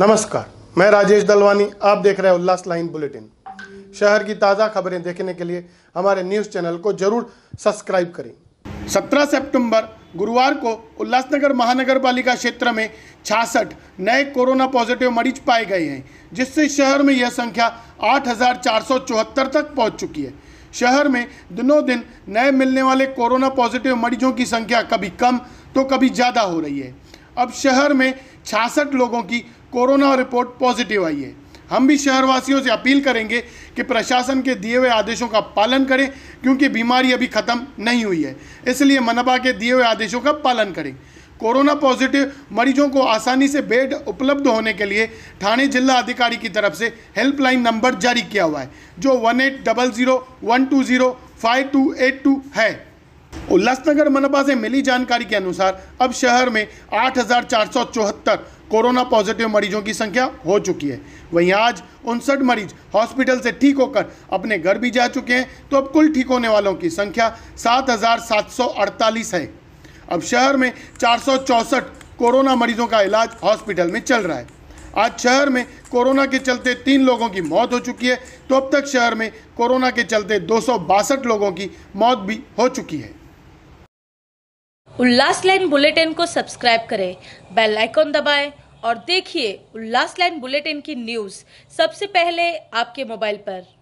नमस्कार मैं राजेश दलवानी आप देख रहे हैं उल्लास लाइन बुलेटिन शहर की ताज़ा खबरें देखने के लिए हमारे न्यूज़ चैनल को जरूर सब्सक्राइब करें 17 सितंबर गुरुवार को उल्लासनगर महानगर पालिका क्षेत्र में छियासठ नए कोरोना पॉजिटिव मरीज पाए गए हैं जिससे शहर में यह संख्या आठ तक पहुंच चुकी है शहर में दिनों दिन नए मिलने वाले कोरोना पॉजिटिव मरीजों की संख्या कभी कम तो कभी ज़्यादा हो रही है अब शहर में छियासठ लोगों की कोरोना रिपोर्ट पॉजिटिव आई है हम भी शहरवासियों से अपील करेंगे कि प्रशासन के दिए हुए आदेशों का पालन करें क्योंकि बीमारी अभी ख़त्म नहीं हुई है इसलिए मनपा के दिए हुए आदेशों का पालन करें कोरोना पॉजिटिव मरीजों को आसानी से बेड उपलब्ध होने के लिए थाने जिला अधिकारी की तरफ से हेल्पलाइन नंबर जारी किया हुआ है जो one eight double zero one two zero five two eight two है उल्लासनगर मनपा से मिली जानकारी के अनुसार अब शहर में आठ हज़ार चार सौ चौहत्तर कोरोना पॉजिटिव मरीजों की संख्या हो चुकी है वहीं आज उनसठ मरीज हॉस्पिटल से ठीक होकर अपने घर भी जा चुके हैं तो अब कुल ठीक होने वालों की संख्या 7,748 है अब शहर में चार कोरोना मरीजों का इलाज हॉस्पिटल में चल रहा है आज शहर में कोरोना के चलते तीन लोगों की मौत हो चुकी है तो अब तक शहर में कोरोना के चलते दो लोगों की मौत भी हो चुकी है उल्लास लाइन बुलेटिन को सब्सक्राइब करें बेल आइकॉन दबाएं और देखिए उल्लास लाइन बुलेटिन की न्यूज़ सबसे पहले आपके मोबाइल पर